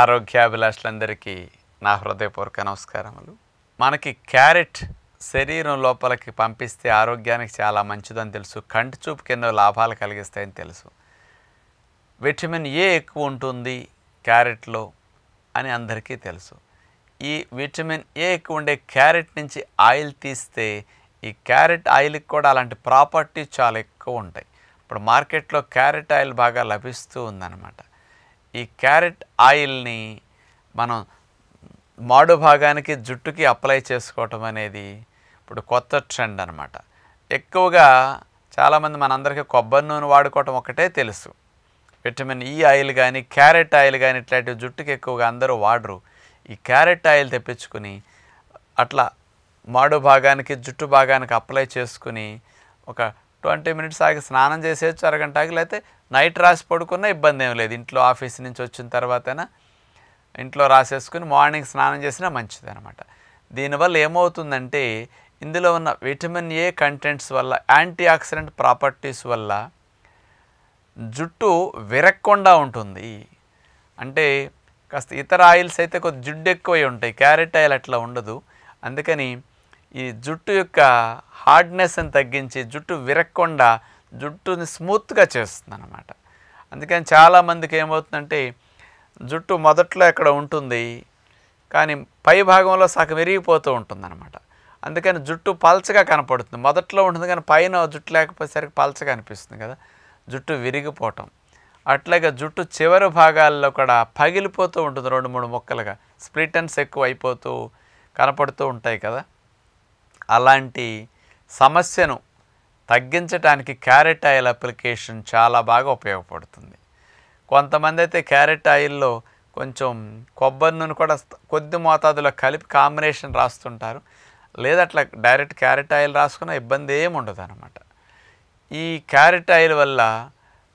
ఆరోగ్యాభిలాషులందరికీ నా హృదయపూర్వక నమస్కారములు మనకి క్యారెట్ శరీరం లోపలికి పంపిస్తే ఆరోగ్యానికి చాలా మంచిదని తెలుసు కంటి చూపు కింద లాభాలు కలిగిస్తాయని తెలుసు విటమిన్ ఏ ఎక్కువ ఉంటుంది క్యారెట్లో అని అందరికీ తెలుసు ఈ విటమిన్ ఏ ఎక్కువ ఉండే క్యారెట్ నుంచి ఆయిల్ తీస్తే ఈ క్యారెట్ ఆయిల్కి కూడా అలాంటి ప్రాపర్టీ చాలా ఎక్కువ ఉంటాయి ఇప్పుడు మార్కెట్లో క్యారెట్ ఆయిల్ బాగా లభిస్తూ ఉందన్నమాట ఈ క్యారెట్ ఆయిల్ని మనం మాడు భాగానికి జుట్టుకి అప్లై చేసుకోవటం అనేది ఇప్పుడు కొత్త ట్రెండ్ అనమాట ఎక్కువగా చాలామంది మనందరికీ కొబ్బరి నూనె వాడుకోవటం ఒకటే తెలుసు విటమిన్ ఈ ఆయిల్ కానీ క్యారెట్ ఆయిల్ కానీ ఇట్లాంటివి జుట్టుకి ఎక్కువగా అందరూ వాడరు ఈ క్యారెట్ ఆయిల్ తెప్పించుకుని అట్లా మాడు భాగానికి జుట్టు భాగానికి అప్లై చేసుకుని ఒక ట్వంటీ మినిట్స్ ఆగి స్నానం చేసేయచ్చు అరగంట ఆగి లేకపోతే నైట్ రాసి పడుకున్న ఇబ్బంది ఏం లేదు ఇంట్లో ఆఫీస్ నుంచి వచ్చిన తర్వాతైనా ఇంట్లో రాసేసుకుని మార్నింగ్ స్నానం చేసినా మంచిది అనమాట దీనివల్ల ఏమవుతుందంటే ఇందులో ఉన్న విటమిన్ ఏ కంటెంట్స్ వల్ల యాంటీ ఆక్సిడెంట్ ప్రాపర్టీస్ వల్ల జుట్టు విరక్కుండా ఉంటుంది అంటే కాస్త ఇతర ఆయిల్స్ అయితే కొద్ది జుడ్డు ఎక్కువై ఉంటాయి క్యారెట్ ఆయిల్ అట్లా ఉండదు అందుకని ఈ జుట్టు యొక్క హార్డ్నెస్ని తగ్గించి జుట్టు విరక్కుండా జుట్టుని స్మూత్గా చేస్తుంది అనమాట అందుకని చాలామందికి ఏమవుతుందంటే జుట్టు మొదట్లో ఎక్కడ ఉంటుంది కానీ పై భాగంలో సగం విరిగిపోతూ ఉంటుంది అనమాట అందుకని జుట్టు పల్చగా కనపడుతుంది మొదట్లో ఉంటుంది కానీ పైన జుట్టు లేకపోయేసరికి పల్చగా అనిపిస్తుంది కదా జుట్టు విరిగిపోవటం అట్లాగే జుట్టు చివరి భాగాల్లో కూడా పగిలిపోతూ ఉంటుంది రెండు మూడు మొక్కలుగా స్ప్లిటన్స్ ఎక్కువ అయిపోతూ కనపడుతూ ఉంటాయి కదా అలాంటి సమస్యను తగ్గించడానికి క్యారెట్ ఆయిల్ అప్లికేషన్ చాలా బాగా ఉపయోగపడుతుంది కొంతమంది అయితే క్యారెట్ ఆయిల్లో కొంచెం కొబ్బరి నూనె కూడా కొద్ది మోతాదులో కలిపి కాంబినేషన్ రాస్తుంటారు లేదా అట్లా డైరెక్ట్ క్యారెట్ ఆయిల్ రాసుకున్న ఇబ్బంది ఏమి ఉండదు అనమాట ఈ క్యారెట్ ఆయిల్ వల్ల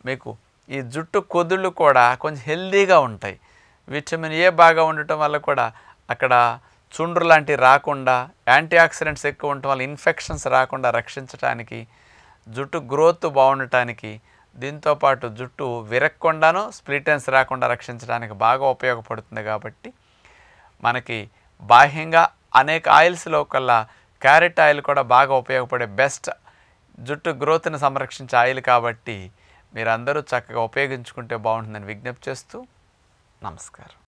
మీకు ఈ జుట్టు కొదుళ్ళు కూడా కొంచెం హెల్దీగా ఉంటాయి విటమిన్ ఏ బాగా ఉండటం వల్ల కూడా అక్కడ చుండ్రు లాంటివి రాకుండా యాంటీ ఆక్సిడెంట్స్ ఎక్కువ ఉండటం వల్ల ఇన్ఫెక్షన్స్ రాకుండా రక్షించడానికి జుట్టు గ్రోత్ బాగుండటానికి దీంతోపాటు జుట్టు విరక్కుండాను స్ప్లిటెన్స్ రాకుండా రక్షించడానికి బాగా ఉపయోగపడుతుంది కాబట్టి మనకి బాహ్యంగా అనేక ఆయిల్స్లో కల్లా క్యారెట్ ఆయిల్ కూడా బాగా ఉపయోగపడే బెస్ట్ జుట్టు గ్రోత్ని సంరక్షించే ఆయిల్ కాబట్టి మీరందరూ చక్కగా ఉపయోగించుకుంటే బాగుంటుందని విజ్ఞప్తి చేస్తూ నమస్కారం